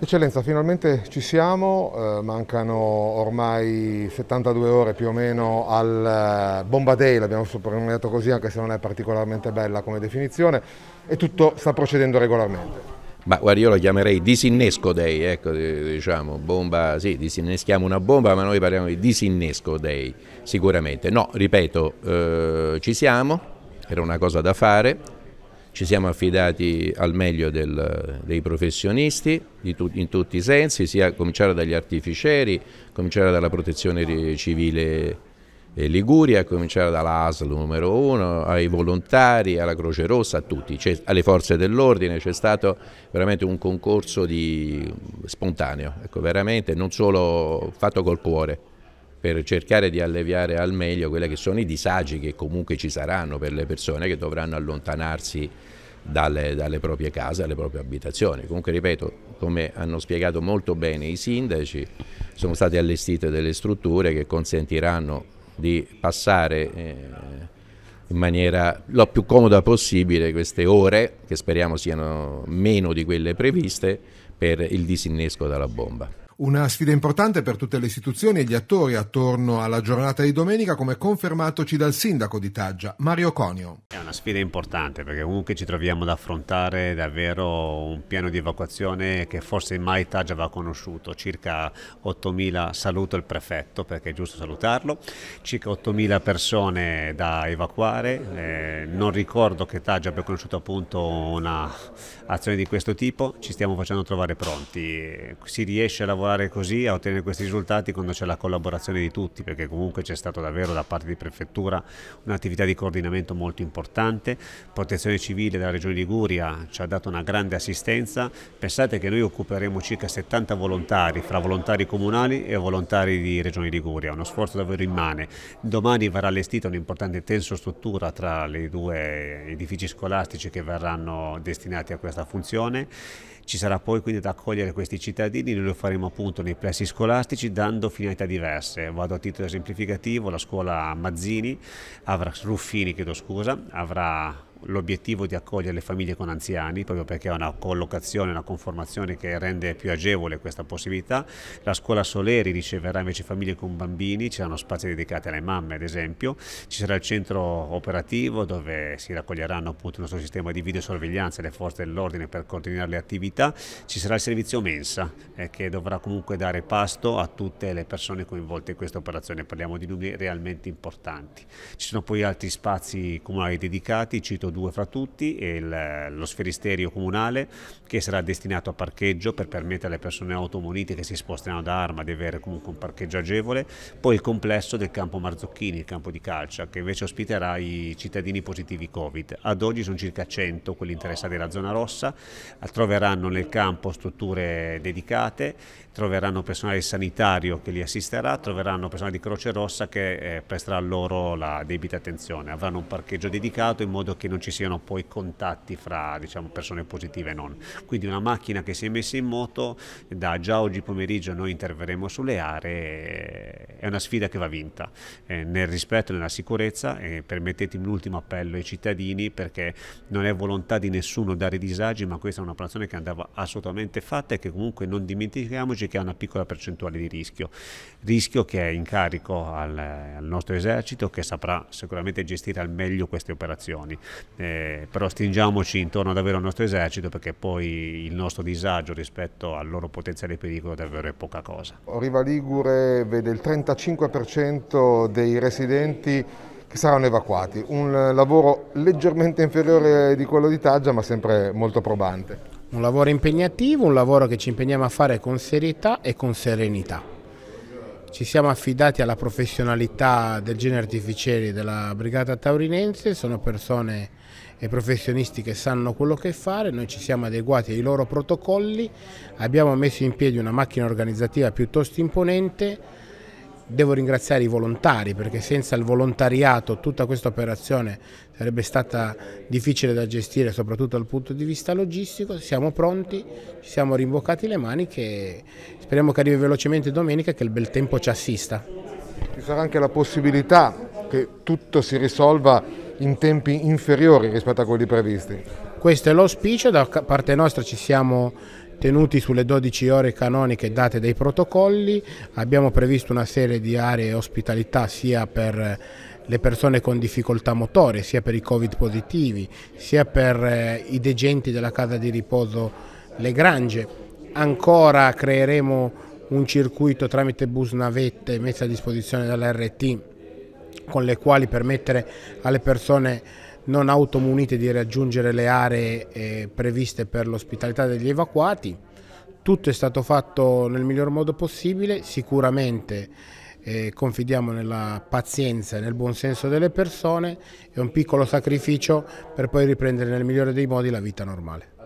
Eccellenza, finalmente ci siamo, eh, mancano ormai 72 ore più o meno al eh, Bomba Day, l'abbiamo soprannominato così anche se non è particolarmente bella come definizione, e tutto sta procedendo regolarmente. Ma guarda, io lo chiamerei disinnesco day, ecco, diciamo, bomba, sì, disinneschiamo una bomba, ma noi parliamo di disinnesco day, sicuramente. No, ripeto, eh, ci siamo, era una cosa da fare, ci siamo affidati al meglio del, dei professionisti tu, in tutti i sensi, sia cominciare dagli artificieri, cominciare dalla protezione civile eh, Liguria, cominciare dalla ASL numero uno, ai volontari, alla Croce Rossa, a tutti, alle forze dell'ordine, c'è stato veramente un concorso di... spontaneo, ecco, veramente non solo fatto col cuore per cercare di alleviare al meglio quelli che sono i disagi che comunque ci saranno per le persone che dovranno allontanarsi dalle, dalle proprie case, dalle proprie abitazioni. Comunque ripeto, come hanno spiegato molto bene i sindaci, sono state allestite delle strutture che consentiranno di passare eh, in maniera lo più comoda possibile queste ore, che speriamo siano meno di quelle previste, per il disinnesco dalla bomba. Una sfida importante per tutte le istituzioni e gli attori attorno alla giornata di domenica, come confermatoci dal sindaco di Taggia, Mario Conio. È una sfida importante perché comunque ci troviamo ad affrontare davvero un piano di evacuazione che forse mai Taggia aveva conosciuto, circa 8.000, saluto il prefetto perché è giusto salutarlo, circa 8.000 persone da evacuare, eh, non ricordo che Taggia abbia conosciuto appunto un'azione di questo tipo, ci stiamo facendo trovare pronti, si riesce a lavorare lavorare così a ottenere questi risultati quando c'è la collaborazione di tutti, perché comunque c'è stato davvero da parte di prefettura un'attività di coordinamento molto importante, protezione civile della regione Liguria ci ha dato una grande assistenza, pensate che noi occuperemo circa 70 volontari, fra volontari comunali e volontari di regione Liguria, uno sforzo davvero immane. Domani verrà allestita un'importante tenso struttura tra i due edifici scolastici che verranno destinati a questa funzione ci sarà poi quindi da accogliere questi cittadini, noi lo faremo appunto nei plessi scolastici dando finalità diverse. Vado a titolo esemplificativo, la scuola Mazzini avrà, Ruffini, chiedo scusa, avrà l'obiettivo di accogliere le famiglie con anziani, proprio perché è una collocazione, una conformazione che rende più agevole questa possibilità. La scuola Soleri riceverà invece famiglie con bambini, ci saranno spazi dedicati alle mamme ad esempio, ci sarà il centro operativo dove si raccoglieranno appunto il nostro sistema di videosorveglianza e le forze dell'ordine per coordinare le attività, ci sarà il servizio mensa eh, che dovrà comunque dare pasto a tutte le persone coinvolte in questa operazione, parliamo di numeri realmente importanti. Ci sono poi altri spazi comunali dedicati, cito progetto Due fra tutti, il, lo sferisterio comunale che sarà destinato a parcheggio per permettere alle persone automunite che si spostano da Arma di avere comunque un parcheggio agevole, poi il complesso del campo Marzocchini, il campo di calcia, che invece ospiterà i cittadini positivi Covid. Ad oggi sono circa 100 quelli interessati alla zona rossa, troveranno nel campo strutture dedicate, troveranno personale sanitario che li assisterà, troveranno personale di Croce Rossa che eh, presterà loro la debita attenzione, avranno un parcheggio dedicato in modo che non non ci siano poi contatti fra diciamo, persone positive e non. Quindi una macchina che si è messa in moto, da già oggi pomeriggio noi interverremo sulle aree, è una sfida che va vinta, eh, nel rispetto e nella sicurezza e permettetemi un ultimo appello ai cittadini perché non è volontà di nessuno dare disagi, ma questa è un'operazione che andava assolutamente fatta e che comunque non dimentichiamoci che ha una piccola percentuale di rischio, rischio che è in carico al, al nostro esercito che saprà sicuramente gestire al meglio queste operazioni eh, però stringiamoci intorno davvero al nostro esercito perché poi il nostro disagio rispetto al loro potenziale pericolo davvero è poca cosa. Riva Ligure vede il 35% dei residenti che saranno evacuati, un lavoro leggermente inferiore di quello di Taggia ma sempre molto probante. Un lavoro impegnativo, un lavoro che ci impegniamo a fare con serietà e con serenità. Ci siamo affidati alla professionalità del genere artificieri della Brigata Taurinense, sono persone e professionisti che sanno quello che fare, noi ci siamo adeguati ai loro protocolli, abbiamo messo in piedi una macchina organizzativa piuttosto imponente Devo ringraziare i volontari perché senza il volontariato tutta questa operazione sarebbe stata difficile da gestire soprattutto dal punto di vista logistico. Siamo pronti, ci siamo rimboccati le maniche speriamo che arrivi velocemente domenica e che il bel tempo ci assista. Ci sarà anche la possibilità che tutto si risolva in tempi inferiori rispetto a quelli previsti. Questo è l'auspicio, da parte nostra ci siamo tenuti sulle 12 ore canoniche date dai protocolli, abbiamo previsto una serie di aree ospitalità sia per le persone con difficoltà motorie, sia per i covid positivi, sia per eh, i degenti della casa di riposo Le Grange. Ancora creeremo un circuito tramite bus navette messe a disposizione dall'RT con le quali permettere alle persone non automunite di raggiungere le aree eh, previste per l'ospitalità degli evacuati. Tutto è stato fatto nel miglior modo possibile, sicuramente eh, confidiamo nella pazienza e nel buon senso delle persone, è un piccolo sacrificio per poi riprendere nel migliore dei modi la vita normale.